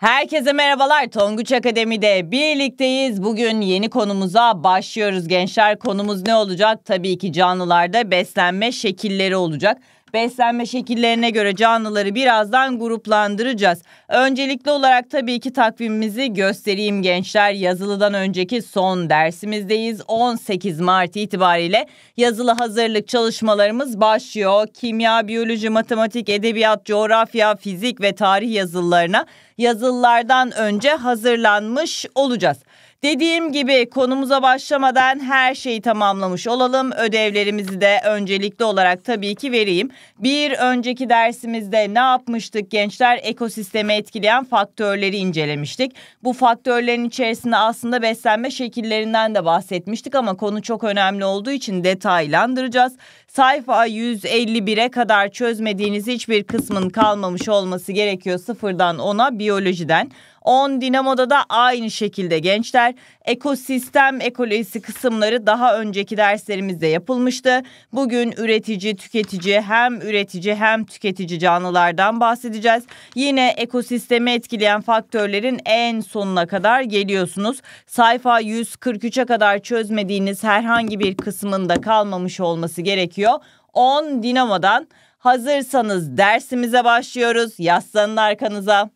Herkese merhabalar. Tonguç Akademi'de birlikteyiz. Bugün yeni konumuza başlıyoruz gençler. Konumuz ne olacak? Tabii ki canlılarda beslenme şekilleri olacak. Beslenme şekillerine göre canlıları birazdan gruplandıracağız. Öncelikli olarak tabii ki takvimimizi göstereyim gençler. Yazılıdan önceki son dersimizdeyiz. 18 Mart itibariyle yazılı hazırlık çalışmalarımız başlıyor. Kimya, biyoloji, matematik, edebiyat, coğrafya, fizik ve tarih yazılılarına yazılılardan önce hazırlanmış olacağız. Dediğim gibi konumuza başlamadan her şeyi tamamlamış olalım. Ödevlerimizi de öncelikli olarak tabii ki vereyim. Bir önceki dersimizde ne yapmıştık gençler? Ekosistemi etkileyen faktörleri incelemiştik. Bu faktörlerin içerisinde aslında beslenme şekillerinden de bahsetmiştik ama konu çok önemli olduğu için detaylandıracağız sayfa 151'e kadar çözmediğiniz hiçbir kısmın kalmamış olması gerekiyor sıfırdan ona biyolojiden. 10 Dinamo'da da aynı şekilde gençler ekosistem ekolojisi kısımları daha önceki derslerimizde yapılmıştı. Bugün üretici, tüketici hem üretici hem tüketici canlılardan bahsedeceğiz. Yine ekosistemi etkileyen faktörlerin en sonuna kadar geliyorsunuz. Sayfa 143'e kadar çözmediğiniz herhangi bir kısmında kalmamış olması gerekiyor gerekiyor. 10 Dinamo'dan hazırsanız dersimize başlıyoruz. Yaslanın arkanıza.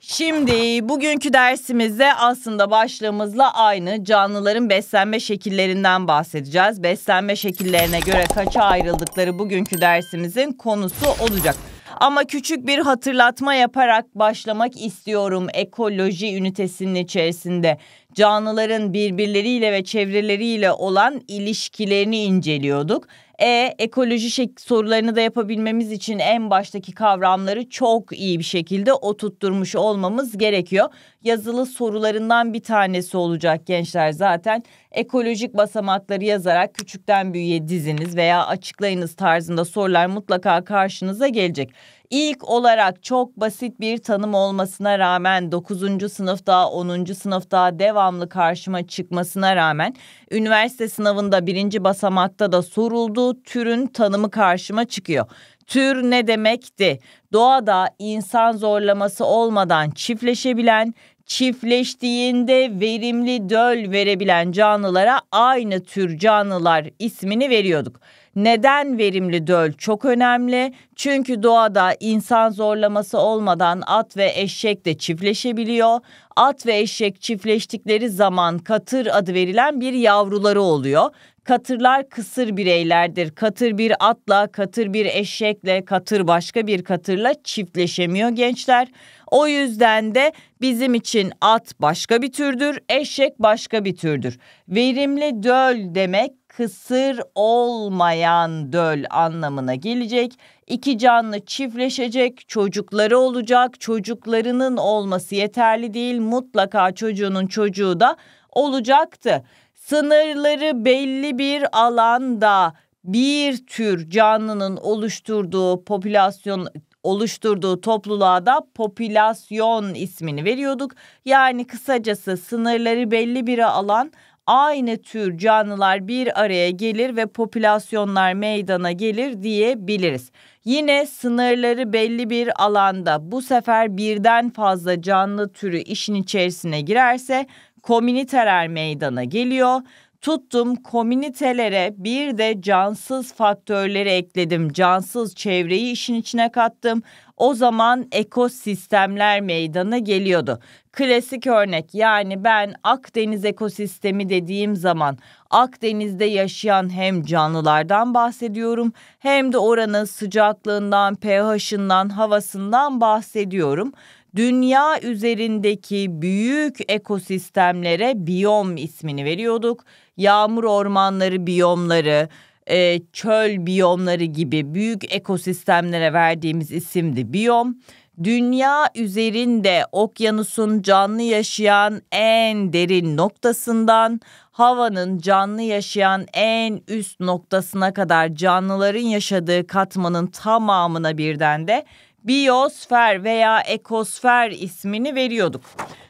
Şimdi bugünkü dersimizde aslında başlığımızla aynı canlıların beslenme şekillerinden bahsedeceğiz. Beslenme şekillerine göre kaça ayrıldıkları bugünkü dersimizin konusu olacak. Ama küçük bir hatırlatma yaparak başlamak istiyorum ekoloji ünitesinin içerisinde. Canlıların birbirleriyle ve çevreleriyle olan ilişkilerini inceliyorduk. E ekoloji sorularını da yapabilmemiz için en baştaki kavramları çok iyi bir şekilde oturtturmuş olmamız gerekiyor yazılı sorularından bir tanesi olacak gençler zaten. Ekolojik basamakları yazarak küçükten büyüğe diziniz veya açıklayınız tarzında sorular mutlaka karşınıza gelecek. İlk olarak çok basit bir tanım olmasına rağmen 9. sınıfta 10. sınıfta devamlı karşıma çıkmasına rağmen üniversite sınavında birinci basamakta da soruldu türün tanımı karşıma çıkıyor. Tür ne demekti? Doğada insan zorlaması olmadan çiftleşebilen, çiftleştiğinde verimli döl verebilen canlılara aynı tür canlılar ismini veriyorduk. Neden verimli döl çok önemli? Çünkü doğada insan zorlaması olmadan at ve eşek de çiftleşebiliyor. At ve eşek çiftleştikleri zaman katır adı verilen bir yavruları oluyor Katırlar kısır bireylerdir. Katır bir atla, katır bir eşekle, katır başka bir katırla çiftleşemiyor gençler. O yüzden de bizim için at başka bir türdür, eşek başka bir türdür. Verimli döl demek kısır olmayan döl anlamına gelecek. İki canlı çiftleşecek, çocukları olacak. Çocuklarının olması yeterli değil. Mutlaka çocuğunun çocuğu da olacaktı sınırları belli bir alanda bir tür canlının oluşturduğu popülasyon oluşturduğu topluluğa da popülasyon ismini veriyorduk. Yani kısacası sınırları belli bir alan aynı tür canlılar bir araya gelir ve popülasyonlar meydana gelir diyebiliriz. Yine sınırları belli bir alanda bu sefer birden fazla canlı türü işin içerisine girerse komüniteler meydana geliyor. Tuttum komünitelere bir de cansız faktörleri ekledim. Cansız çevreyi işin içine kattım. O zaman ekosistemler meydana geliyordu. Klasik örnek yani ben Akdeniz ekosistemi dediğim zaman Akdeniz'de yaşayan hem canlılardan bahsediyorum hem de oranın sıcaklığından, pH'ından, havasından bahsediyorum dünya üzerindeki büyük ekosistemlere biyom ismini veriyorduk. Yağmur ormanları biyomları, e, çöl biyomları gibi büyük ekosistemlere verdiğimiz isimdi biyom. Dünya üzerinde okyanusun canlı yaşayan en derin noktasından havanın canlı yaşayan en üst noktasına kadar canlıların yaşadığı katmanın tamamına birden de biyosfer veya ekosfer ismini veriyorduk.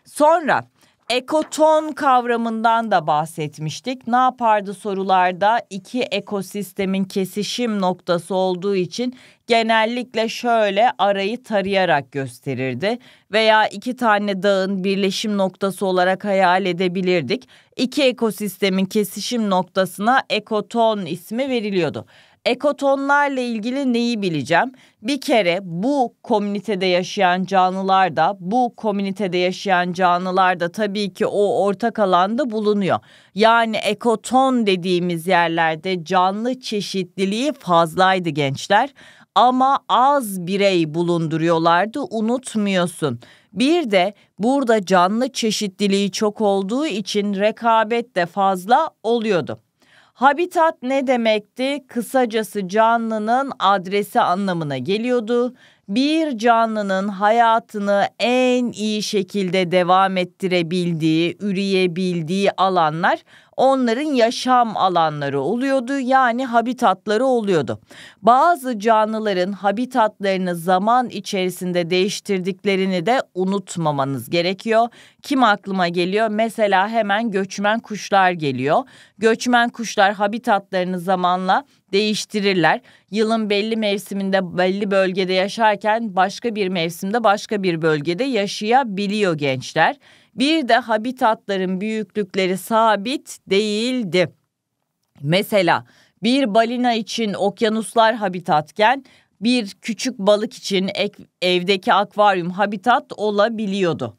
Sonra ekoton kavramından da bahsetmiştik. Ne yapardı sorularda? İki ekosistemin kesişim noktası olduğu için genellikle şöyle arayı tarayarak gösterirdi veya iki tane dağın birleşim noktası olarak hayal edebilirdik. İki ekosistemin kesişim noktasına ekoton ismi veriliyordu ekotonlarla ilgili neyi bileceğim? Bir kere bu komünitede yaşayan canlılar da bu komünitede yaşayan canlılar da tabii ki o ortak alanda bulunuyor. Yani ekoton dediğimiz yerlerde canlı çeşitliliği fazlaydı gençler ama az birey bulunduruyorlardı unutmuyorsun. Bir de burada canlı çeşitliliği çok olduğu için rekabet de fazla oluyordu. Habitat ne demekti? Kısacası canlının adresi anlamına geliyordu. Bir canlının hayatını en iyi şekilde devam ettirebildiği, üreyebildiği alanlar onların yaşam alanları oluyordu yani habitatları oluyordu. Bazı canlıların habitatlarını zaman içerisinde değiştirdiklerini de unutmamanız gerekiyor. Kim aklıma geliyor? Mesela hemen göçmen kuşlar geliyor. Göçmen kuşlar habitatlarını zamanla değiştirirler. Yılın belli mevsiminde belli bölgede yaşarken başka bir mevsimde başka bir bölgede yaşayabiliyor gençler. Bir de habitatların büyüklükleri sabit değildi. Mesela bir balina için okyanuslar habitatken bir küçük balık için evdeki akvaryum habitat olabiliyordu.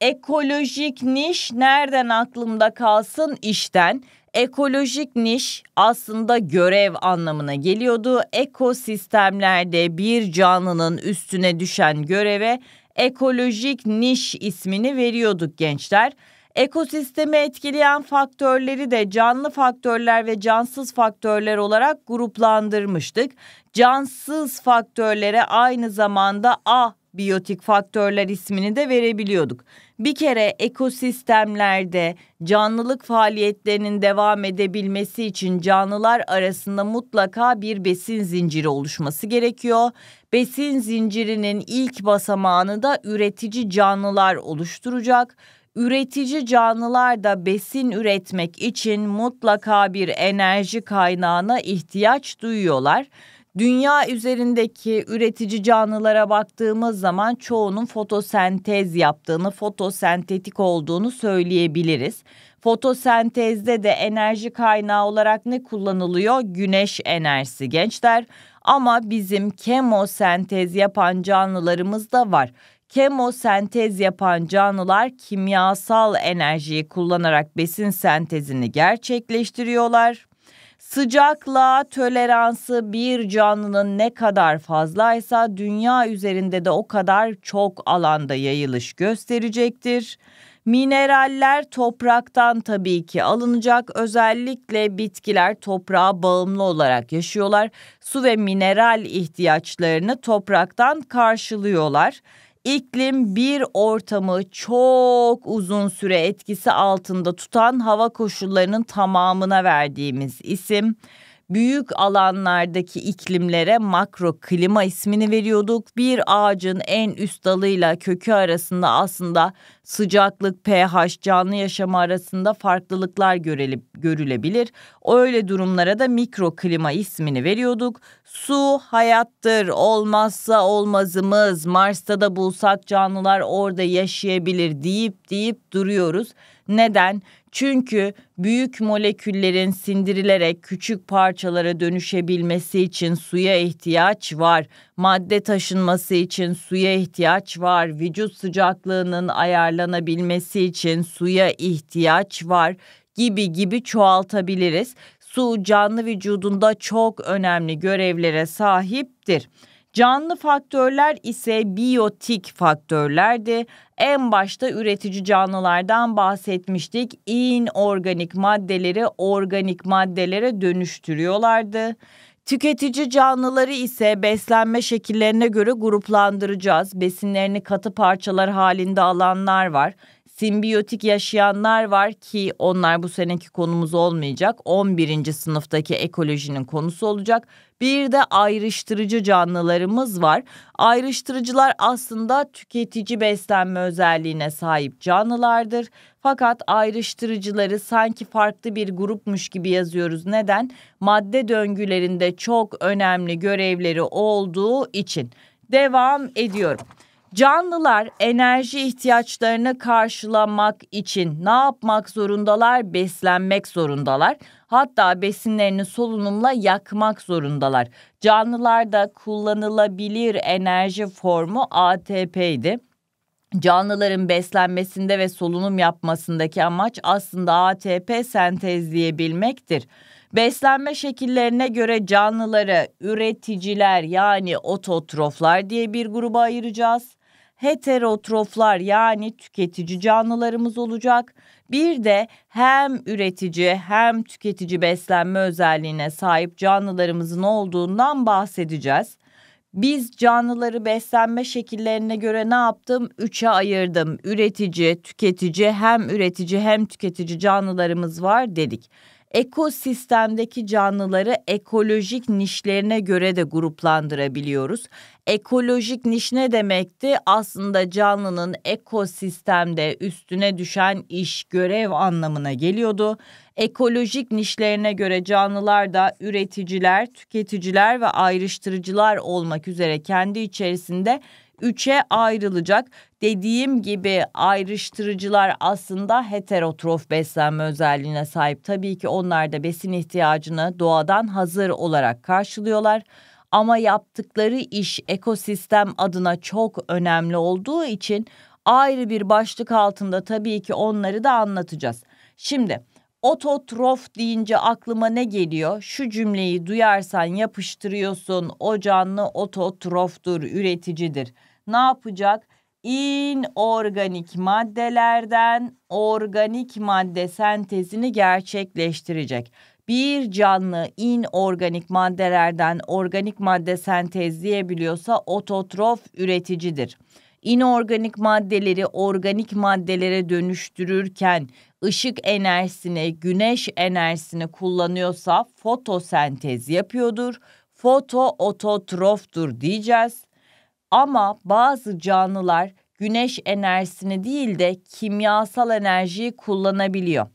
Ekolojik niş nereden aklımda kalsın işten. Ekolojik niş aslında görev anlamına geliyordu. Ekosistemlerde bir canlının üstüne düşen göreve ekolojik niş ismini veriyorduk gençler. Ekosistemi etkileyen faktörleri de canlı faktörler ve cansız faktörler olarak gruplandırmıştık. Cansız faktörlere aynı zamanda A biyotik faktörler ismini de verebiliyorduk. Bir kere ekosistemlerde canlılık faaliyetlerinin devam edebilmesi için canlılar arasında mutlaka bir besin zinciri oluşması gerekiyor. Besin zincirinin ilk basamağını da üretici canlılar oluşturacak. Üretici canlılar da besin üretmek için mutlaka bir enerji kaynağına ihtiyaç duyuyorlar. Dünya üzerindeki üretici canlılara baktığımız zaman çoğunun fotosentez yaptığını, fotosentetik olduğunu söyleyebiliriz. Fotosentezde de enerji kaynağı olarak ne kullanılıyor? Güneş enerjisi gençler. Ama bizim kemosentez yapan canlılarımız da var. Kemosentez yapan canlılar kimyasal enerjiyi kullanarak besin sentezini gerçekleştiriyorlar. Sıcaklığa toleransı bir canlının ne kadar fazlaysa dünya üzerinde de o kadar çok alanda yayılış gösterecektir. Mineraller topraktan tabii ki alınacak. Özellikle bitkiler toprağa bağımlı olarak yaşıyorlar. Su ve mineral ihtiyaçlarını topraktan karşılıyorlar. İklim bir ortamı çok uzun süre etkisi altında tutan hava koşullarının tamamına verdiğimiz isim büyük alanlardaki iklimlere makro klima ismini veriyorduk. Bir ağacın en üst dalıyla kökü arasında aslında sıcaklık, pH, canlı yaşamı arasında farklılıklar görelip, görülebilir. Öyle durumlara da mikro klima ismini veriyorduk. Su hayattır, olmazsa olmazımız, Mars'ta da bulsak canlılar orada yaşayabilir deyip deyip duruyoruz. Neden? Çünkü büyük moleküllerin sindirilerek küçük parçalara dönüşebilmesi için suya ihtiyaç var. Madde taşınması için suya ihtiyaç var. Vücut sıcaklığının ayarlanabilmesi için suya ihtiyaç var gibi gibi çoğaltabiliriz. Su canlı vücudunda çok önemli görevlere sahiptir. Canlı faktörler ise biyotik faktörlerdi. En başta üretici canlılardan bahsetmiştik. İnorganik maddeleri organik maddelere dönüştürüyorlardı. Tüketici canlıları ise beslenme şekillerine göre gruplandıracağız. Besinlerini katı parçalar halinde alanlar var simbiyotik yaşayanlar var ki onlar bu seneki konumuz olmayacak. 11. sınıftaki ekolojinin konusu olacak. Bir de ayrıştırıcı canlılarımız var. Ayrıştırıcılar aslında tüketici beslenme özelliğine sahip canlılardır. Fakat ayrıştırıcıları sanki farklı bir grupmuş gibi yazıyoruz. Neden? Madde döngülerinde çok önemli görevleri olduğu için. Devam ediyorum. Canlılar enerji ihtiyaçlarını karşılamak için ne yapmak zorundalar? Beslenmek zorundalar. Hatta besinlerini solunumla yakmak zorundalar. Canlılarda kullanılabilir enerji formu ATP'ydi. Canlıların beslenmesinde ve solunum yapmasındaki amaç aslında ATP sentezleyebilmektir. Beslenme şekillerine göre canlıları üreticiler yani ototroflar diye bir gruba ayıracağız heterotroflar yani tüketici canlılarımız olacak. Bir de hem üretici hem tüketici beslenme özelliğine sahip canlılarımızın olduğundan bahsedeceğiz. Biz canlıları beslenme şekillerine göre ne yaptım? Üçe ayırdım. Üretici, tüketici, hem üretici hem tüketici canlılarımız var dedik. Ekosistemdeki canlıları ekolojik nişlerine göre de gruplandırabiliyoruz. Ekolojik niş ne demekti? Aslında canlının ekosistemde üstüne düşen iş, görev anlamına geliyordu. Ekolojik nişlerine göre canlılar da üreticiler, tüketiciler ve ayrıştırıcılar olmak üzere kendi içerisinde üçe ayrılacak. Dediğim gibi ayrıştırıcılar aslında heterotrof beslenme özelliğine sahip. Tabii ki onlar da besin ihtiyacını doğadan hazır olarak karşılıyorlar ama yaptıkları iş ekosistem adına çok önemli olduğu için ayrı bir başlık altında tabii ki onları da anlatacağız. Şimdi ototrof deyince aklıma ne geliyor? Şu cümleyi duyarsan yapıştırıyorsun. O canlı ototroftur, üreticidir. Ne yapacak? İnorganik maddelerden organik madde sentezini gerçekleştirecek bir canlı inorganik maddelerden organik madde sentezleyebiliyorsa ototrof üreticidir. İnorganik maddeleri organik maddelere dönüştürürken ışık enerjisini, güneş enerjisini kullanıyorsa fotosentez yapıyordur. Foto diyeceğiz. Ama bazı canlılar güneş enerjisini değil de kimyasal enerjiyi kullanabiliyor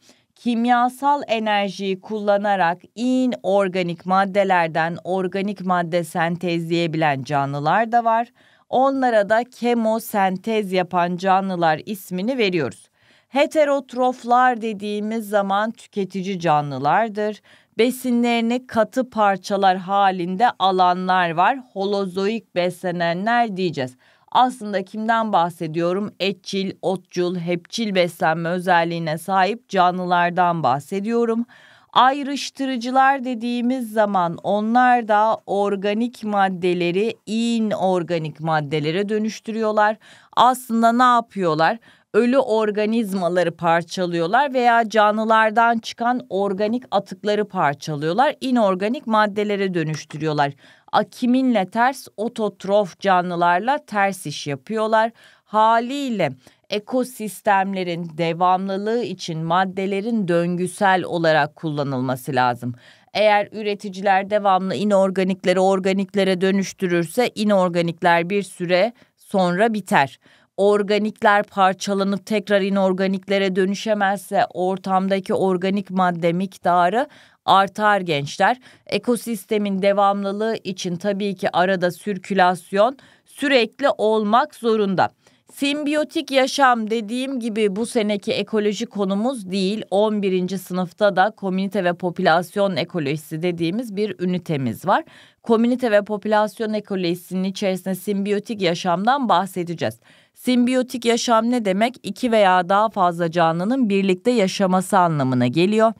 kimyasal enerjiyi kullanarak inorganik maddelerden organik madde sentezleyebilen canlılar da var. Onlara da kemosentez yapan canlılar ismini veriyoruz. Heterotroflar dediğimiz zaman tüketici canlılardır. Besinlerini katı parçalar halinde alanlar var. Holozoik beslenenler diyeceğiz. Aslında kimden bahsediyorum? Etçil, otçul, hepçil beslenme özelliğine sahip canlılardan bahsediyorum. Ayrıştırıcılar dediğimiz zaman onlar da organik maddeleri inorganik maddelere dönüştürüyorlar. Aslında ne yapıyorlar? ölü organizmaları parçalıyorlar veya canlılardan çıkan organik atıkları parçalıyorlar, inorganik maddelere dönüştürüyorlar akiminle ters ototrof canlılarla ters iş yapıyorlar. Haliyle ekosistemlerin devamlılığı için maddelerin döngüsel olarak kullanılması lazım. Eğer üreticiler devamlı inorganikleri organiklere dönüştürürse inorganikler bir süre sonra biter. Organikler parçalanıp tekrar inorganiklere dönüşemezse ortamdaki organik madde miktarı artar gençler. Ekosistemin devamlılığı için tabii ki arada sirkülasyon sürekli olmak zorunda. Simbiyotik yaşam dediğim gibi bu seneki ekoloji konumuz değil. 11. sınıfta da komünite ve popülasyon ekolojisi dediğimiz bir ünitemiz var. Komünite ve popülasyon ekolojisinin içerisinde simbiyotik yaşamdan bahsedeceğiz. Simbiyotik yaşam ne demek? İki veya daha fazla canlının birlikte yaşaması anlamına geliyor.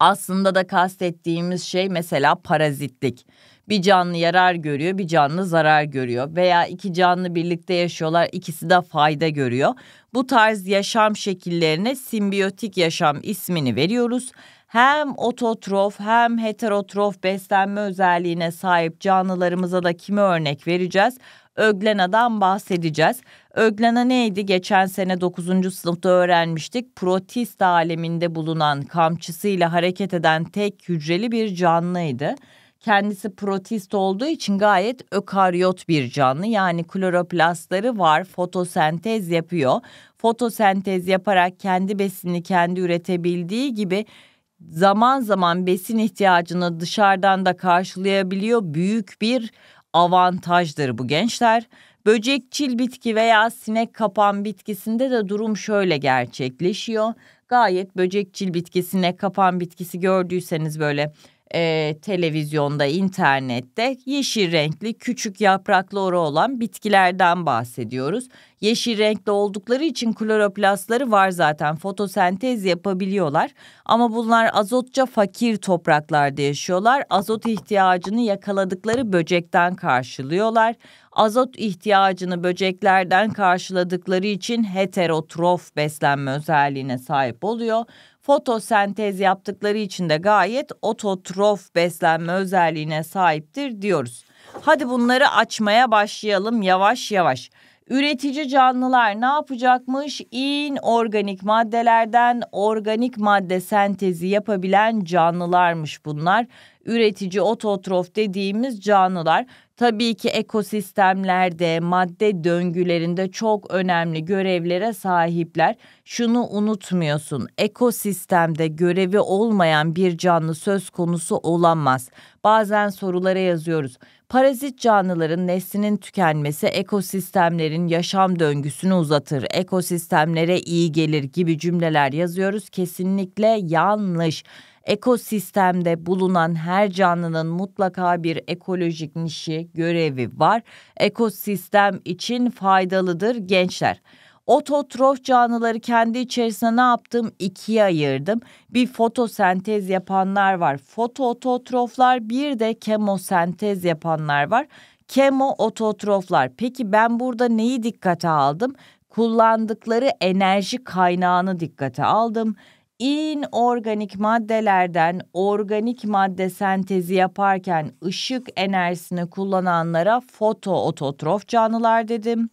Aslında da kastettiğimiz şey mesela parazitlik. Bir canlı yarar görüyor, bir canlı zarar görüyor veya iki canlı birlikte yaşıyorlar, ikisi de fayda görüyor. Bu tarz yaşam şekillerine simbiyotik yaşam ismini veriyoruz. Hem ototrof hem heterotrof beslenme özelliğine sahip canlılarımıza da kimi örnek vereceğiz? Öglena'dan bahsedeceğiz. Öglena neydi? Geçen sene 9. sınıfta öğrenmiştik. Protist aleminde bulunan kamçısıyla hareket eden tek hücreli bir canlıydı. Kendisi protist olduğu için gayet ökaryot bir canlı. Yani kloroplastları var, fotosentez yapıyor. Fotosentez yaparak kendi besini kendi üretebildiği gibi zaman zaman besin ihtiyacını dışarıdan da karşılayabiliyor. Büyük bir avantajdır bu gençler. Böcekçil bitki veya sinek kapan bitkisinde de durum şöyle gerçekleşiyor. Gayet böcekçil bitki, sinek kapan bitkisi gördüyseniz böyle e, televizyonda, internette yeşil renkli küçük yaprakları olan bitkilerden bahsediyoruz. Yeşil renkli oldukları için kloroplastları var zaten fotosentez yapabiliyorlar. Ama bunlar azotça fakir topraklarda yaşıyorlar. Azot ihtiyacını yakaladıkları böcekten karşılıyorlar. Azot ihtiyacını böceklerden karşıladıkları için heterotrof beslenme özelliğine sahip oluyor fotosentez yaptıkları için de gayet ototrof beslenme özelliğine sahiptir diyoruz. Hadi bunları açmaya başlayalım yavaş yavaş. Üretici canlılar ne yapacakmış? İnorganik maddelerden organik madde sentezi yapabilen canlılarmış bunlar. Üretici ototrof dediğimiz canlılar Tabii ki ekosistemlerde, madde döngülerinde çok önemli görevlere sahipler. Şunu unutmuyorsun. Ekosistemde görevi olmayan bir canlı söz konusu olamaz. Bazen sorulara yazıyoruz. Parazit canlıların neslinin tükenmesi ekosistemlerin yaşam döngüsünü uzatır. Ekosistemlere iyi gelir gibi cümleler yazıyoruz. Kesinlikle yanlış. Ekosistemde bulunan her canlının mutlaka bir ekolojik nişi, görevi var. Ekosistem için faydalıdır gençler. Ototrof canlıları kendi içerisine ne yaptım? İkiye ayırdım. Bir fotosentez yapanlar var. Fotoototroflar bir de kemosentez yapanlar var. Kemo ototroflar. Peki ben burada neyi dikkate aldım? Kullandıkları enerji kaynağını dikkate aldım inorganik maddelerden organik madde sentezi yaparken ışık enerjisini kullananlara fotoototrof canlılar dedim.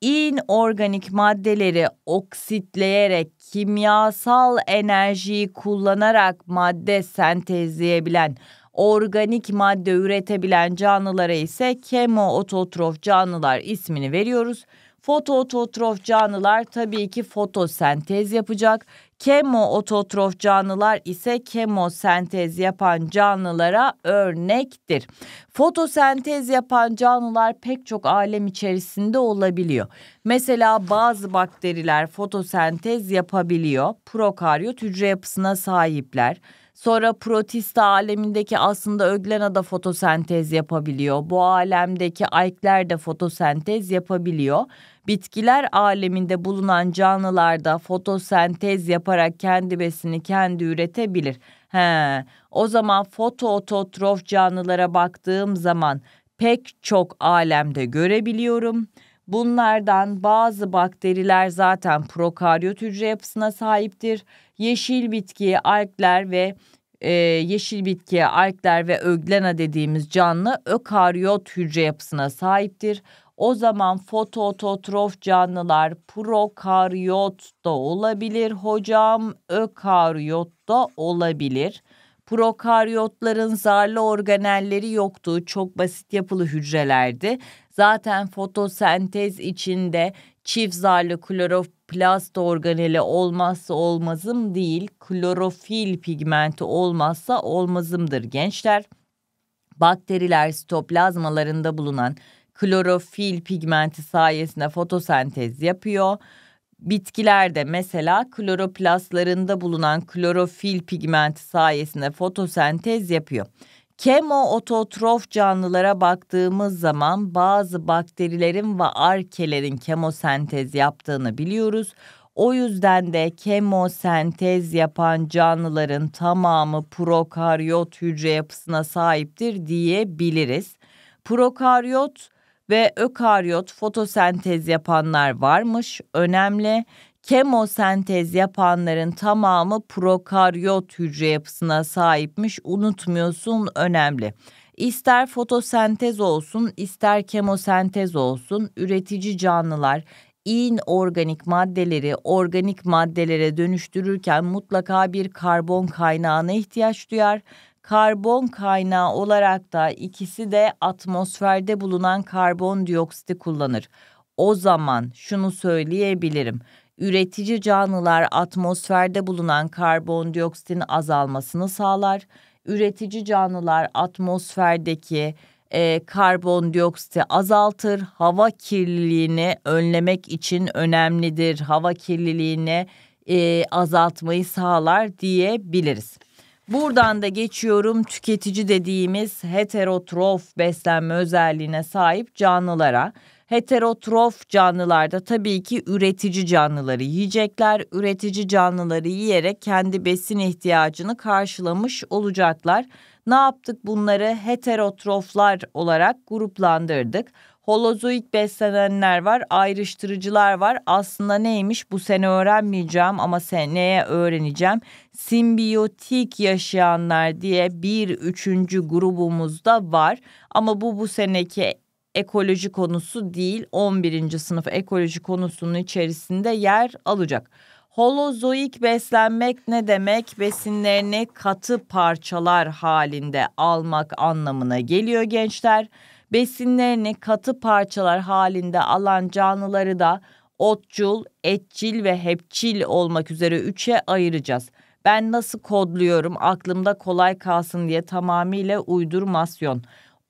İnorganik maddeleri oksitleyerek kimyasal enerjiyi kullanarak madde sentezleyebilen organik madde üretebilen canlılara ise kemoototrof canlılar ismini veriyoruz. Fotoototrof canlılar tabii ki fotosentez yapacak. Kemoototrof canlılar ise kemosentez yapan canlılara örnektir. Fotosentez yapan canlılar pek çok alem içerisinde olabiliyor. Mesela bazı bakteriler fotosentez yapabiliyor. Prokaryot hücre yapısına sahipler. Sonra protista alemindeki aslında öglena da fotosentez yapabiliyor. Bu alemdeki aykler de fotosentez yapabiliyor bitkiler aleminde bulunan canlılarda fotosentez yaparak kendi besini kendi üretebilir. He, o zaman fotoototrof canlılara baktığım zaman pek çok alemde görebiliyorum. Bunlardan bazı bakteriler zaten prokaryot hücre yapısına sahiptir. Yeşil bitki, algler ve e, yeşil bitkiye algler ve öglena dediğimiz canlı ökaryot hücre yapısına sahiptir. O zaman fotototrof canlılar prokaryot da olabilir hocam, ökaryot da olabilir. Prokaryotların zarlı organelleri yoktu. Çok basit yapılı hücrelerdi. Zaten fotosentez içinde çift zarlı kloroplast organeli olmazsa olmazım değil, klorofil pigmenti olmazsa olmazımdır gençler. Bakteriler sitoplazmalarında bulunan klorofil pigmenti sayesinde fotosentez yapıyor. Bitkilerde mesela kloroplastlarında bulunan klorofil pigmenti sayesinde fotosentez yapıyor. Kemoototrof canlılara baktığımız zaman bazı bakterilerin ve arkelerin kemosentez yaptığını biliyoruz. O yüzden de kemosentez yapan canlıların tamamı prokaryot hücre yapısına sahiptir diyebiliriz. Prokaryot ve ökaryot fotosentez yapanlar varmış. Önemli. Kemosentez yapanların tamamı prokaryot hücre yapısına sahipmiş. Unutmuyorsun önemli. İster fotosentez olsun, ister kemosentez olsun, üretici canlılar inorganik maddeleri organik maddelere dönüştürürken mutlaka bir karbon kaynağına ihtiyaç duyar Karbon kaynağı olarak da ikisi de atmosferde bulunan karbondioksiti kullanır. O zaman şunu söyleyebilirim. Üretici canlılar atmosferde bulunan karbondioksitin azalmasını sağlar. Üretici canlılar atmosferdeki e, karbondioksiti azaltır. Hava kirliliğini önlemek için önemlidir. Hava kirliliğini e, azaltmayı sağlar diyebiliriz. Buradan da geçiyorum tüketici dediğimiz heterotrof beslenme özelliğine sahip canlılara. Heterotrof canlılarda tabii ki üretici canlıları yiyecekler. Üretici canlıları yiyerek kendi besin ihtiyacını karşılamış olacaklar. Ne yaptık bunları heterotroflar olarak gruplandırdık holozoik beslenenler var, ayrıştırıcılar var. Aslında neymiş bu sene öğrenmeyeceğim ama seneye öğreneceğim. Simbiyotik yaşayanlar diye bir üçüncü grubumuzda var. Ama bu bu seneki ekoloji konusu değil 11. sınıf ekoloji konusunun içerisinde yer alacak. Holozoik beslenmek ne demek? Besinlerini katı parçalar halinde almak anlamına geliyor gençler. Besinlerini katı parçalar halinde alan canlıları da otçul, etçil ve hepçil olmak üzere üçe ayıracağız. Ben nasıl kodluyorum aklımda kolay kalsın diye tamamıyla uydurmasyon.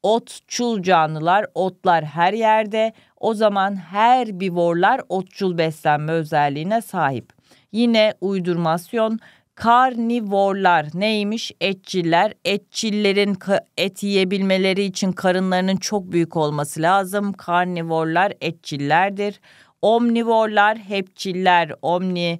Otçul canlılar, otlar her yerde. O zaman her bivorlar otçul beslenme özelliğine sahip. Yine uydurmasyon Karnivorlar neymiş? Etçiller. Etçillerin et yiyebilmeleri için karınlarının çok büyük olması lazım. Karnivorlar etçillerdir. Omnivorlar hepçiller. Omni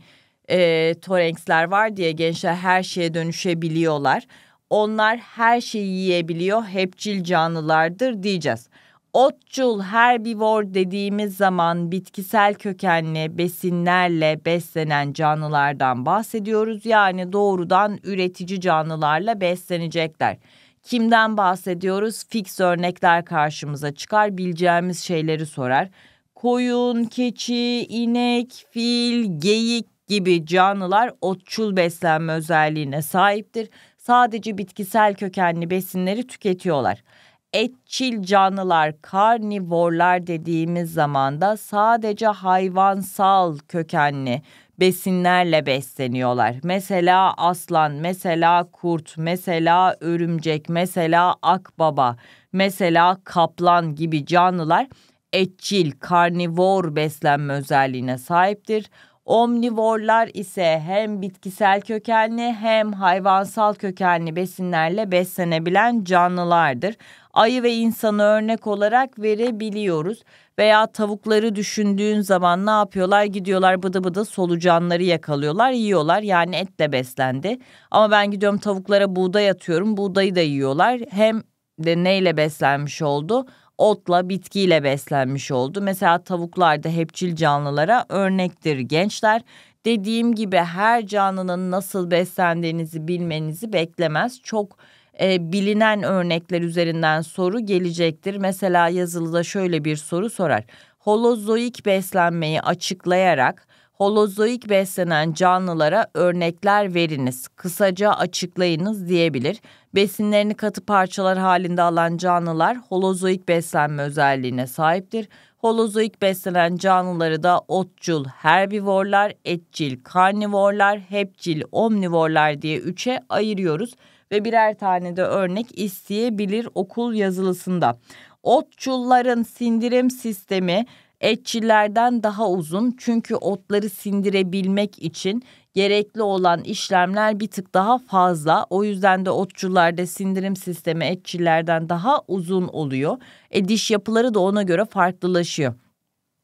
e, torenksler var diye gençler her şeye dönüşebiliyorlar. Onlar her şeyi yiyebiliyor. Hepçil canlılardır diyeceğiz otçul herbivor dediğimiz zaman bitkisel kökenli besinlerle beslenen canlılardan bahsediyoruz. Yani doğrudan üretici canlılarla beslenecekler. Kimden bahsediyoruz? Fix örnekler karşımıza çıkar, bileceğimiz şeyleri sorar. Koyun, keçi, inek, fil, geyik gibi canlılar otçul beslenme özelliğine sahiptir. Sadece bitkisel kökenli besinleri tüketiyorlar etçil canlılar, karnivorlar dediğimiz zaman da sadece hayvansal kökenli besinlerle besleniyorlar. Mesela aslan, mesela kurt, mesela örümcek, mesela akbaba, mesela kaplan gibi canlılar etçil, karnivor beslenme özelliğine sahiptir. Omnivorlar ise hem bitkisel kökenli hem hayvansal kökenli besinlerle beslenebilen canlılardır. Ayı ve insanı örnek olarak verebiliyoruz. Veya tavukları düşündüğün zaman ne yapıyorlar? Gidiyorlar bıdı bıdı solucanları yakalıyorlar, yiyorlar. Yani etle beslendi. Ama ben gidiyorum tavuklara buğday atıyorum. Buğdayı da yiyorlar. Hem de neyle beslenmiş oldu? otla, bitkiyle beslenmiş oldu. Mesela tavuklar da hepçil canlılara örnektir gençler. Dediğim gibi her canlının nasıl beslendiğinizi bilmenizi beklemez. Çok e, bilinen örnekler üzerinden soru gelecektir. Mesela yazılıda şöyle bir soru sorar. Holozoik beslenmeyi açıklayarak holozoik beslenen canlılara örnekler veriniz, kısaca açıklayınız diyebilir. Besinlerini katı parçalar halinde alan canlılar holozoik beslenme özelliğine sahiptir. Holozoik beslenen canlıları da otçul herbivorlar, etçil karnivorlar, hepçil omnivorlar diye üçe ayırıyoruz ve birer tane de örnek isteyebilir okul yazılısında. Otçulların sindirim sistemi etçilerden daha uzun çünkü otları sindirebilmek için gerekli olan işlemler bir tık daha fazla. O yüzden de otçularda sindirim sistemi etçilerden daha uzun oluyor. E, diş yapıları da ona göre farklılaşıyor.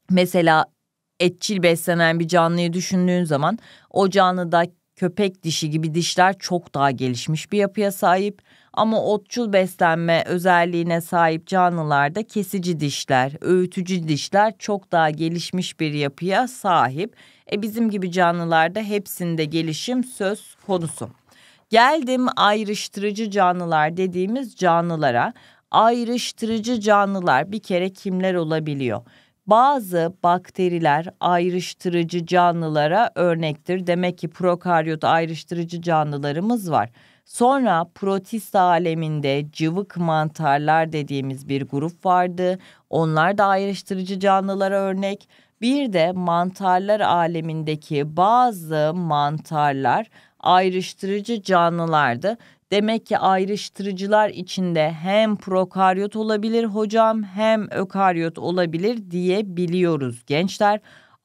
Mesela etçil beslenen bir canlıyı düşündüğün zaman o canlıda köpek dişi gibi dişler çok daha gelişmiş bir yapıya sahip. Ama otçul beslenme özelliğine sahip canlılarda kesici dişler, öğütücü dişler çok daha gelişmiş bir yapıya sahip. E bizim gibi canlılarda hepsinde gelişim söz konusu. Geldim ayrıştırıcı canlılar dediğimiz canlılara. Ayrıştırıcı canlılar bir kere kimler olabiliyor? Bazı bakteriler ayrıştırıcı canlılara örnektir. Demek ki prokaryot ayrıştırıcı canlılarımız var. Sonra protist aleminde cıvık mantarlar dediğimiz bir grup vardı. Onlar da ayrıştırıcı canlılara örnek. Bir de mantarlar alemindeki bazı mantarlar ayrıştırıcı canlılardı. Demek ki ayrıştırıcılar içinde hem prokaryot olabilir hocam hem ökaryot olabilir diye biliyoruz gençler.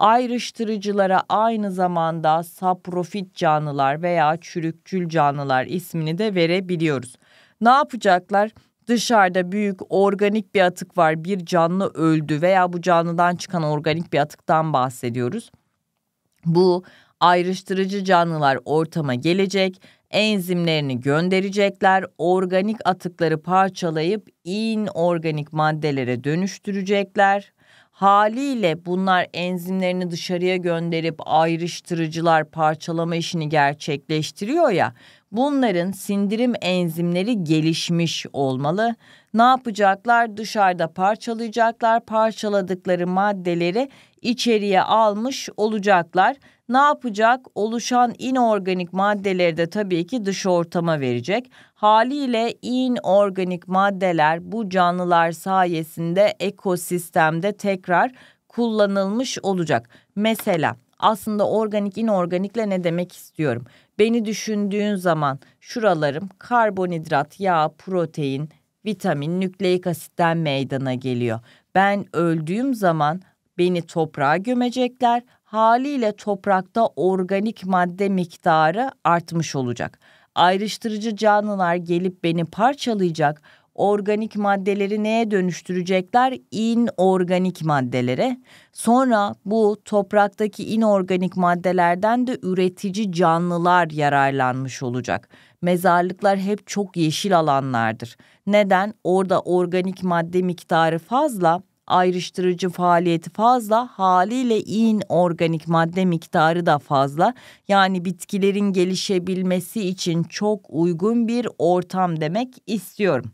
Ayrıştırıcılara aynı zamanda saprofit canlılar veya çürükçül canlılar ismini de verebiliyoruz. Ne yapacaklar? Dışarıda büyük organik bir atık var. Bir canlı öldü veya bu canlıdan çıkan organik bir atıktan bahsediyoruz. Bu ayrıştırıcı canlılar ortama gelecek, enzimlerini gönderecekler, organik atıkları parçalayıp inorganik maddelere dönüştürecekler Haliyle bunlar enzimlerini dışarıya gönderip ayrıştırıcılar parçalama işini gerçekleştiriyor ya. Bunların sindirim enzimleri gelişmiş olmalı. Ne yapacaklar? Dışarıda parçalayacaklar. Parçaladıkları maddeleri içeriye almış olacaklar ne yapacak? Oluşan inorganik maddeleri de tabii ki dış ortama verecek. Haliyle inorganik maddeler bu canlılar sayesinde ekosistemde tekrar kullanılmış olacak. Mesela aslında organik inorganikle ne demek istiyorum? Beni düşündüğün zaman şuralarım karbonhidrat, yağ, protein, vitamin, nükleik asitten meydana geliyor. Ben öldüğüm zaman beni toprağa gömecekler haliyle toprakta organik madde miktarı artmış olacak. Ayrıştırıcı canlılar gelip beni parçalayacak, organik maddeleri neye dönüştürecekler? İnorganik maddelere. Sonra bu topraktaki inorganik maddelerden de üretici canlılar yararlanmış olacak. Mezarlıklar hep çok yeşil alanlardır. Neden? Orada organik madde miktarı fazla ayrıştırıcı faaliyeti fazla haliyle inorganik madde miktarı da fazla. Yani bitkilerin gelişebilmesi için çok uygun bir ortam demek istiyorum.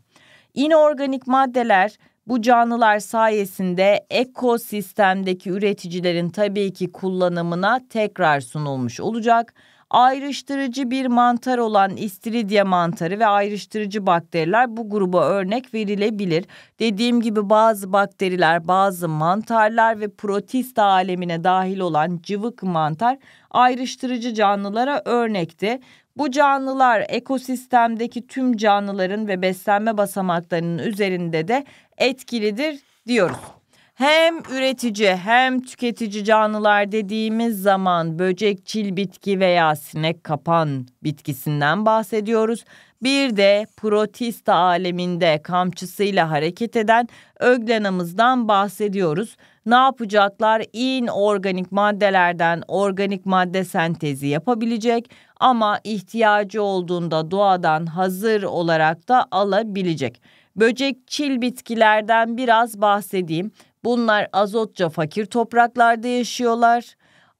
İnorganik maddeler bu canlılar sayesinde ekosistemdeki üreticilerin tabii ki kullanımına tekrar sunulmuş olacak Ayrıştırıcı bir mantar olan istiridye mantarı ve ayrıştırıcı bakteriler bu gruba örnek verilebilir. Dediğim gibi bazı bakteriler, bazı mantarlar ve protista alemine dahil olan cıvık mantar ayrıştırıcı canlılara örnekti. Bu canlılar ekosistemdeki tüm canlıların ve beslenme basamaklarının üzerinde de etkilidir diyoruz hem üretici hem tüketici canlılar dediğimiz zaman böcek çil bitki veya sinek kapan bitkisinden bahsediyoruz. Bir de protista aleminde kamçısıyla hareket eden öglenamızdan bahsediyoruz. Ne yapacaklar? organik maddelerden organik madde sentezi yapabilecek ama ihtiyacı olduğunda doğadan hazır olarak da alabilecek. Böcek çil bitkilerden biraz bahsedeyim. Bunlar azotça fakir topraklarda yaşıyorlar.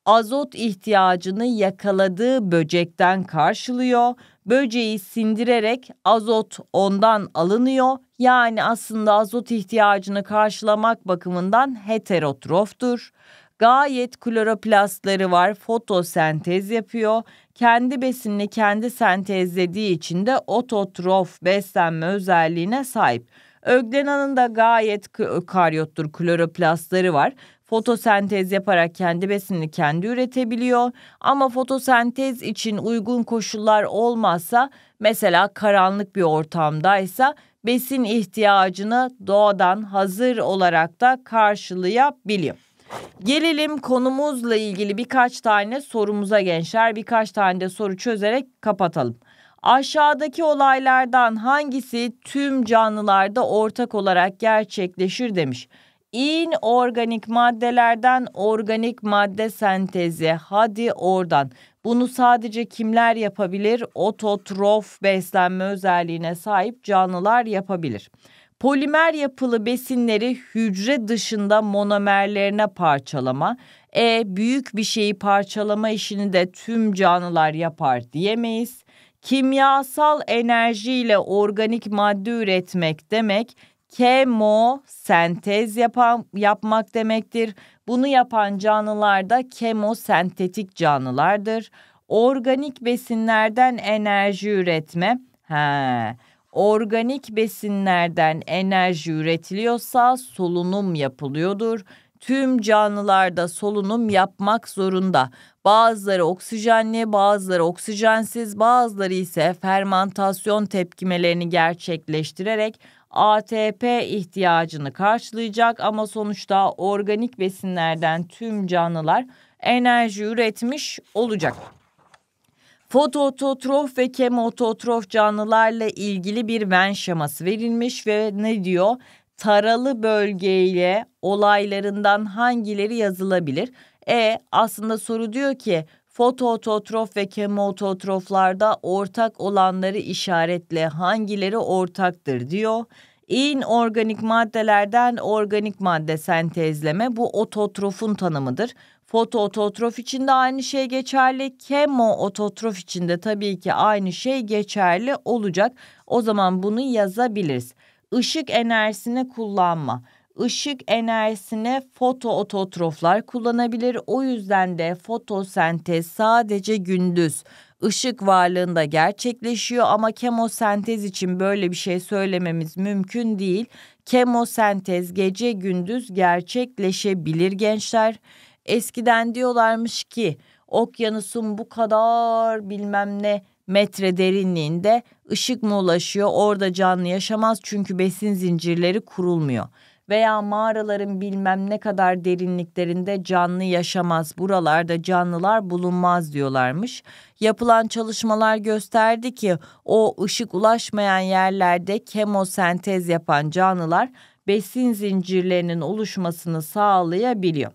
Azot ihtiyacını yakaladığı böcekten karşılıyor. Böceği sindirerek azot ondan alınıyor. Yani aslında azot ihtiyacını karşılamak bakımından heterotroftur. Gayet kloroplastları var, fotosentez yapıyor. Kendi besinini kendi sentezlediği için de ototrof beslenme özelliğine sahip. Öglena'nın da gayet karyottur kloroplastları var. Fotosentez yaparak kendi besini kendi üretebiliyor ama fotosentez için uygun koşullar olmazsa mesela karanlık bir ortamdaysa besin ihtiyacını doğadan hazır olarak da karşılayabiliyor. Gelelim konumuzla ilgili birkaç tane sorumuza gençler. Birkaç tane de soru çözerek kapatalım. Aşağıdaki olaylardan hangisi tüm canlılarda ortak olarak gerçekleşir demiş. İnorganik maddelerden organik madde sentezi hadi oradan. Bunu sadece kimler yapabilir? Ototrof beslenme özelliğine sahip canlılar yapabilir. Polimer yapılı besinleri hücre dışında monomerlerine parçalama, e büyük bir şeyi parçalama işini de tüm canlılar yapar diyemeyiz kimyasal enerjiyle organik madde üretmek demek kemosentez yapan, yapmak demektir. Bunu yapan canlılar da kemosentetik canlılardır. Organik besinlerden enerji üretme. He. Organik besinlerden enerji üretiliyorsa solunum yapılıyordur tüm canlılarda solunum yapmak zorunda. Bazıları oksijenli, bazıları oksijensiz, bazıları ise fermantasyon tepkimelerini gerçekleştirerek ATP ihtiyacını karşılayacak ama sonuçta organik besinlerden tüm canlılar enerji üretmiş olacak. Fotototrof ve kemototrof canlılarla ilgili bir ven şeması verilmiş ve ne diyor? taralı bölgeyle olaylarından hangileri yazılabilir? E aslında soru diyor ki fotoototrof ve kemototroflarda ortak olanları işaretle hangileri ortaktır diyor. İnorganik maddelerden organik madde sentezleme bu ototrofun tanımıdır. Fotoototrof için de aynı şey geçerli. Kemoototrof için de tabii ki aynı şey geçerli olacak. O zaman bunu yazabiliriz ışık enerjisini kullanma. Işık enerjisine fotoototroflar kullanabilir. O yüzden de fotosentez sadece gündüz ışık varlığında gerçekleşiyor ama kemosentez için böyle bir şey söylememiz mümkün değil. Kemosentez gece gündüz gerçekleşebilir gençler. Eskiden diyorlarmış ki okyanusun bu kadar bilmem ne metre derinliğinde ışık mı ulaşıyor? Orada canlı yaşamaz çünkü besin zincirleri kurulmuyor. Veya mağaraların bilmem ne kadar derinliklerinde canlı yaşamaz. Buralarda canlılar bulunmaz diyorlarmış. Yapılan çalışmalar gösterdi ki o ışık ulaşmayan yerlerde kemosentez yapan canlılar besin zincirlerinin oluşmasını sağlayabiliyor.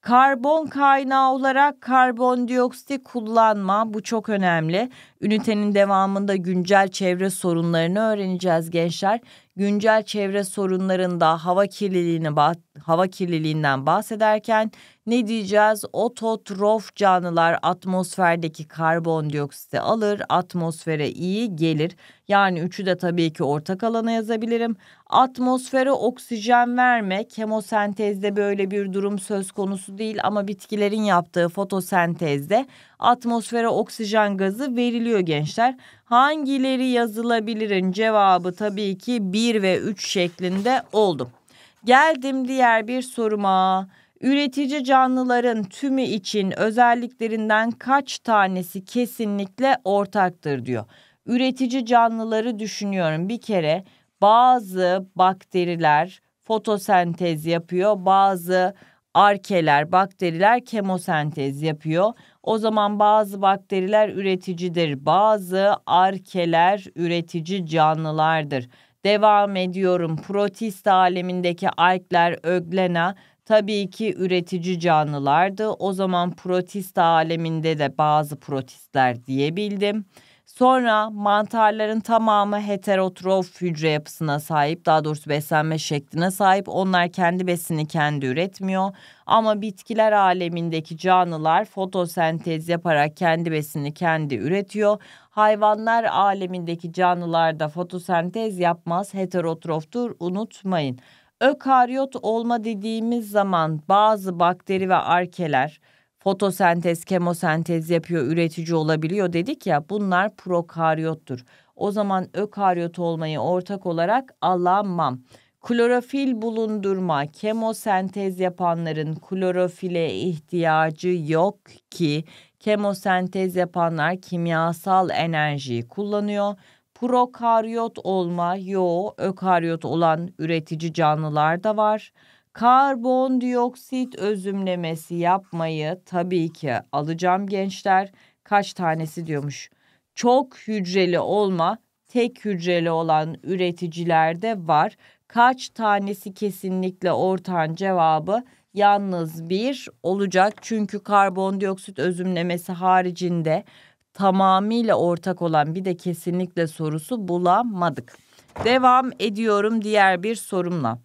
Karbon kaynağı olarak karbondioksit kullanma bu çok önemli. Ünitenin devamında güncel çevre sorunlarını öğreneceğiz gençler. Güncel çevre sorunlarında hava kirliliğini hava kirliliğinden bahsederken ne diyeceğiz? Ototrof canlılar atmosferdeki karbondioksiti alır, atmosfere iyi gelir. Yani üçü de tabii ki ortak alana yazabilirim. Atmosfere oksijen verme, kemosentezde böyle bir durum söz konusu değil ama bitkilerin yaptığı fotosentezde atmosfere oksijen gazı veriliyor gençler. Hangileri yazılabilirin cevabı tabii ki 1 ve 3 şeklinde oldu. Geldim diğer bir soruma. Üretici canlıların tümü için özelliklerinden kaç tanesi kesinlikle ortaktır diyor. Üretici canlıları düşünüyorum. Bir kere bazı bakteriler fotosentez yapıyor. Bazı arkeler, bakteriler kemosentez yapıyor. O zaman bazı bakteriler üreticidir, bazı arkeler üretici canlılardır. Devam ediyorum. Protist alemindeki alkler öglena tabii ki üretici canlılardı. O zaman protist aleminde de bazı protistler diyebildim. Sonra mantarların tamamı heterotrof hücre yapısına sahip, daha doğrusu beslenme şekline sahip. Onlar kendi besini kendi üretmiyor. Ama bitkiler alemindeki canlılar fotosentez yaparak kendi besini kendi üretiyor. Hayvanlar alemindeki canlılar da fotosentez yapmaz, heterotroftur unutmayın. Ökaryot olma dediğimiz zaman bazı bakteri ve arkeler fotosentez, kemosentez yapıyor, üretici olabiliyor dedik ya bunlar prokaryottur. O zaman ökaryot olmayı ortak olarak alamam. Klorofil bulundurma, kemosentez yapanların klorofile ihtiyacı yok ki kemosentez yapanlar kimyasal enerjiyi kullanıyor. Prokaryot olma, yo ökaryot olan üretici canlılar da var karbondioksit özümlemesi yapmayı tabii ki alacağım gençler. Kaç tanesi diyormuş. Çok hücreli olma tek hücreli olan üreticilerde var. Kaç tanesi kesinlikle ortağın cevabı yalnız bir olacak. Çünkü karbondioksit özümlemesi haricinde tamamıyla ortak olan bir de kesinlikle sorusu bulamadık. Devam ediyorum diğer bir sorumla.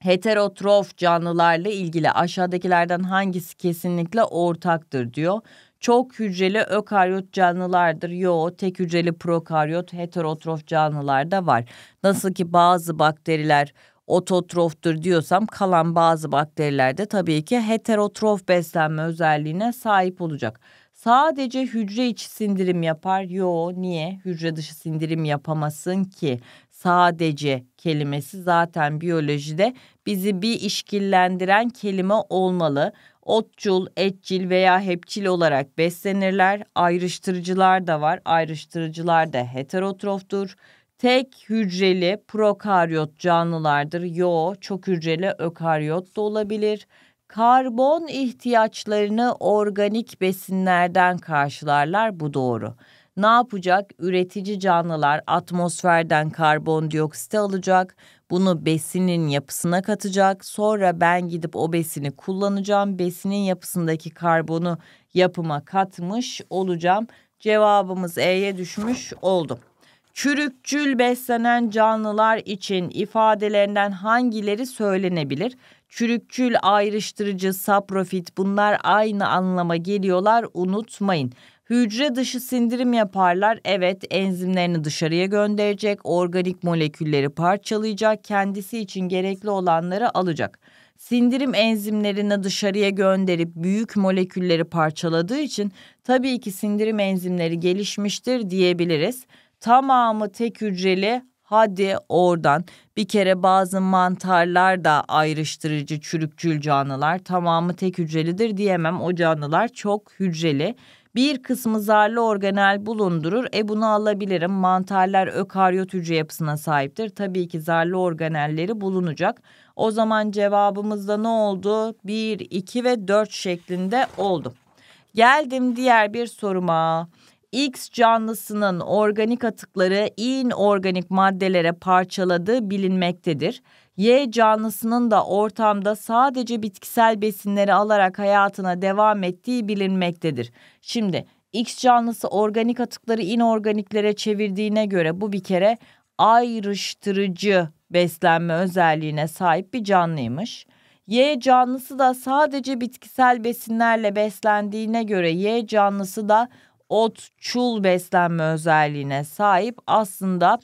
Heterotrof canlılarla ilgili aşağıdakilerden hangisi kesinlikle ortaktır diyor. Çok hücreli ökaryot canlılardır. Yo, tek hücreli prokaryot, heterotrof canlılar da var. Nasıl ki bazı bakteriler ototroftur diyorsam kalan bazı bakterilerde tabii ki heterotrof beslenme özelliğine sahip olacak. Sadece hücre içi sindirim yapar. Yo niye? Hücre dışı sindirim yapamasın ki. Sadece kelimesi zaten biyolojide bizi bir işkillendiren kelime olmalı. Otçul, etçil veya hepçil olarak beslenirler. Ayrıştırıcılar da var. Ayrıştırıcılar da heterotroftur. Tek hücreli prokaryot canlılardır. Yo, çok hücreli ökaryot da olabilir. Karbon ihtiyaçlarını organik besinlerden karşılarlar. Bu doğru ne yapacak? Üretici canlılar atmosferden karbondioksit alacak, bunu besinin yapısına katacak. Sonra ben gidip o besini kullanacağım. Besinin yapısındaki karbonu yapıma katmış olacağım. Cevabımız E'ye düşmüş oldu. Çürükçül beslenen canlılar için ifadelerinden hangileri söylenebilir? Çürükçül, ayrıştırıcı, saprofit bunlar aynı anlama geliyorlar unutmayın. Hücre dışı sindirim yaparlar. Evet enzimlerini dışarıya gönderecek, organik molekülleri parçalayacak, kendisi için gerekli olanları alacak. Sindirim enzimlerini dışarıya gönderip büyük molekülleri parçaladığı için tabii ki sindirim enzimleri gelişmiştir diyebiliriz. Tamamı tek hücreli Hadi oradan bir kere bazı mantarlar da ayrıştırıcı çürükçül canlılar tamamı tek hücrelidir diyemem o canlılar çok hücreli bir kısmı zarlı organel bulundurur. E bunu alabilirim. Mantarlar ökaryot hücre yapısına sahiptir. Tabii ki zarlı organelleri bulunacak. O zaman cevabımızda ne oldu? 1, 2 ve 4 şeklinde oldu. Geldim diğer bir soruma. X canlısının organik atıkları in organik maddelere parçaladığı bilinmektedir. Y canlısının da ortamda sadece bitkisel besinleri alarak hayatına devam ettiği bilinmektedir. Şimdi X canlısı organik atıkları inorganiklere çevirdiğine göre bu bir kere ayrıştırıcı beslenme özelliğine sahip bir canlıymış. Y canlısı da sadece bitkisel besinlerle beslendiğine göre Y canlısı da otçul beslenme özelliğine sahip. Aslında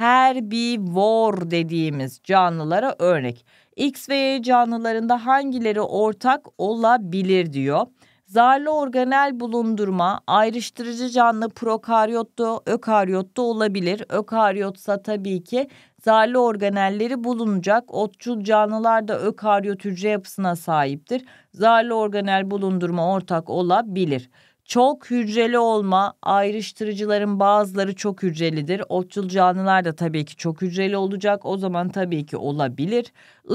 herbivor dediğimiz canlılara örnek. X ve Y canlılarında hangileri ortak olabilir diyor. Zarlı organel bulundurma ayrıştırıcı canlı prokaryotta, ökaryotta olabilir. Ökaryotsa tabii ki zarlı organelleri bulunacak. Otçul canlılar da ökaryot hücre yapısına sahiptir. Zarlı organel bulundurma ortak olabilir. Çok hücreli olma ayrıştırıcıların bazıları çok hücrelidir. Otçul canlılar da tabii ki çok hücreli olacak. O zaman tabii ki olabilir.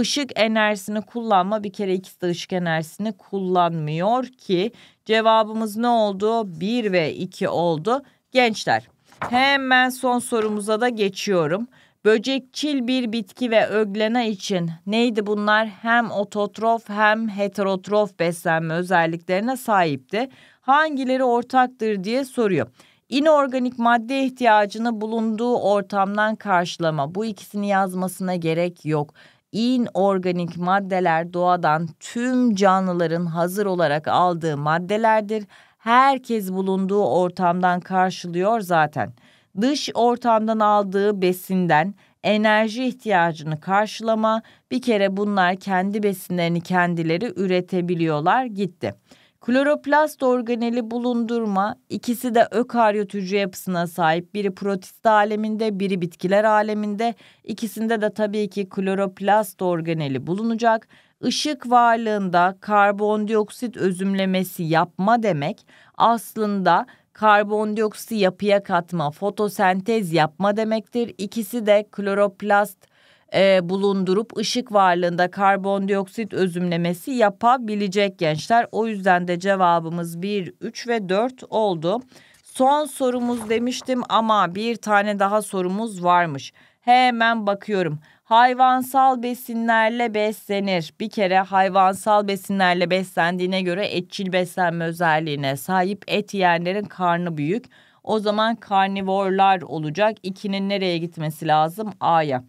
Işık enerjisini kullanma bir kere ikisi de ışık enerjisini kullanmıyor ki cevabımız ne oldu? 1 ve 2 oldu. Gençler hemen son sorumuza da geçiyorum. Böcekçil bir bitki ve öglena için neydi bunlar? Hem ototrof hem heterotrof beslenme özelliklerine sahipti hangileri ortaktır diye soruyor. İnorganik madde ihtiyacını bulunduğu ortamdan karşılama. Bu ikisini yazmasına gerek yok. İnorganik maddeler doğadan tüm canlıların hazır olarak aldığı maddelerdir. Herkes bulunduğu ortamdan karşılıyor zaten. Dış ortamdan aldığı besinden enerji ihtiyacını karşılama. Bir kere bunlar kendi besinlerini kendileri üretebiliyorlar. Gitti. Kloroplast organeli bulundurma, ikisi de ökaryot hücre yapısına sahip. Biri protist aleminde, biri bitkiler aleminde. İkisinde de tabii ki kloroplast organeli bulunacak. Işık varlığında karbondioksit özümlemesi yapma demek aslında karbondioksit yapıya katma, fotosentez yapma demektir. İkisi de kloroplast e, bulundurup ışık varlığında karbondioksit özümlemesi yapabilecek gençler. O yüzden de cevabımız 1, 3 ve 4 oldu. Son sorumuz demiştim ama bir tane daha sorumuz varmış. Hemen bakıyorum. Hayvansal besinlerle beslenir. Bir kere hayvansal besinlerle beslendiğine göre etçil beslenme özelliğine sahip et yiyenlerin karnı büyük. O zaman karnivorlar olacak. İkinin nereye gitmesi lazım? A'ya.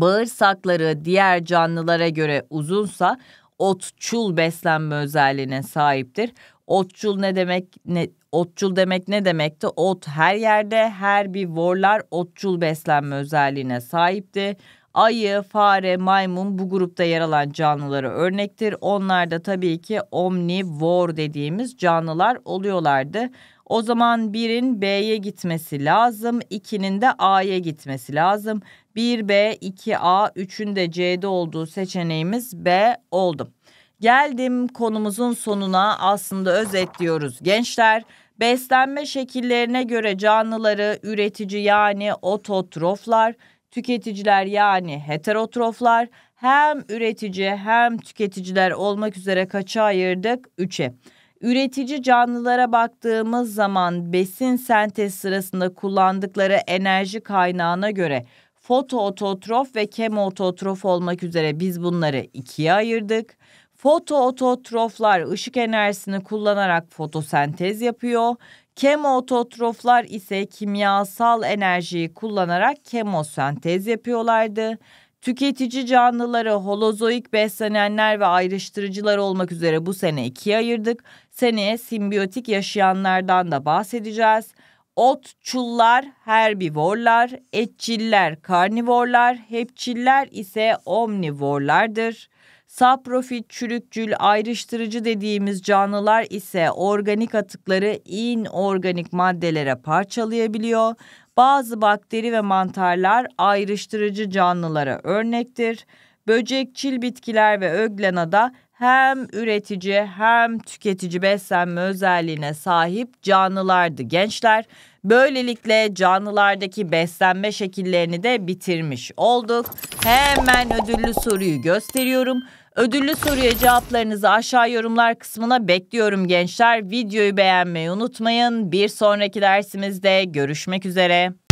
Bağırsakları diğer canlılara göre uzunsa otçul beslenme özelliğine sahiptir. Otçul ne demek? Ne, otçul demek ne demekti? Ot her yerde, her bir vorlar otçul beslenme özelliğine sahipti. Ayı, fare, maymun bu grupta yer alan canlılara örnektir. Onlar da tabii ki omnivor dediğimiz canlılar oluyorlardı. O zaman birin B'ye gitmesi lazım, ikinin de A'ya gitmesi lazım. 1B, 2A, 3'ün de C'de olduğu seçeneğimiz B oldu. Geldim konumuzun sonuna aslında özetliyoruz gençler. Beslenme şekillerine göre canlıları üretici yani ototroflar, tüketiciler yani heterotroflar, hem üretici hem tüketiciler olmak üzere kaça ayırdık? 3'e. Üretici canlılara baktığımız zaman besin sentez sırasında kullandıkları enerji kaynağına göre fotoototrof ve kemoototrof olmak üzere biz bunları ikiye ayırdık. Fotoototroflar ışık enerjisini kullanarak fotosentez yapıyor. Kemoototroflar ise kimyasal enerjiyi kullanarak kemosentez yapıyorlardı. Tüketici canlıları holozoik beslenenler ve ayrıştırıcılar olmak üzere bu sene ikiye ayırdık. Seneye simbiyotik yaşayanlardan da bahsedeceğiz. Otçullar herbivorlar, etçiller karnivorlar, hepçiller ise omnivorlardır. Saprofit, çürükçül, ayrıştırıcı dediğimiz canlılar ise organik atıkları inorganik maddelere parçalayabiliyor. Bazı bakteri ve mantarlar ayrıştırıcı canlılara örnektir. Böcekçil bitkiler ve öglena da hem üretici hem tüketici beslenme özelliğine sahip canlılardı gençler. Böylelikle canlılardaki beslenme şekillerini de bitirmiş olduk. Hemen ödüllü soruyu gösteriyorum. Ödüllü soruya cevaplarınızı aşağı yorumlar kısmına bekliyorum gençler. Videoyu beğenmeyi unutmayın. Bir sonraki dersimizde görüşmek üzere.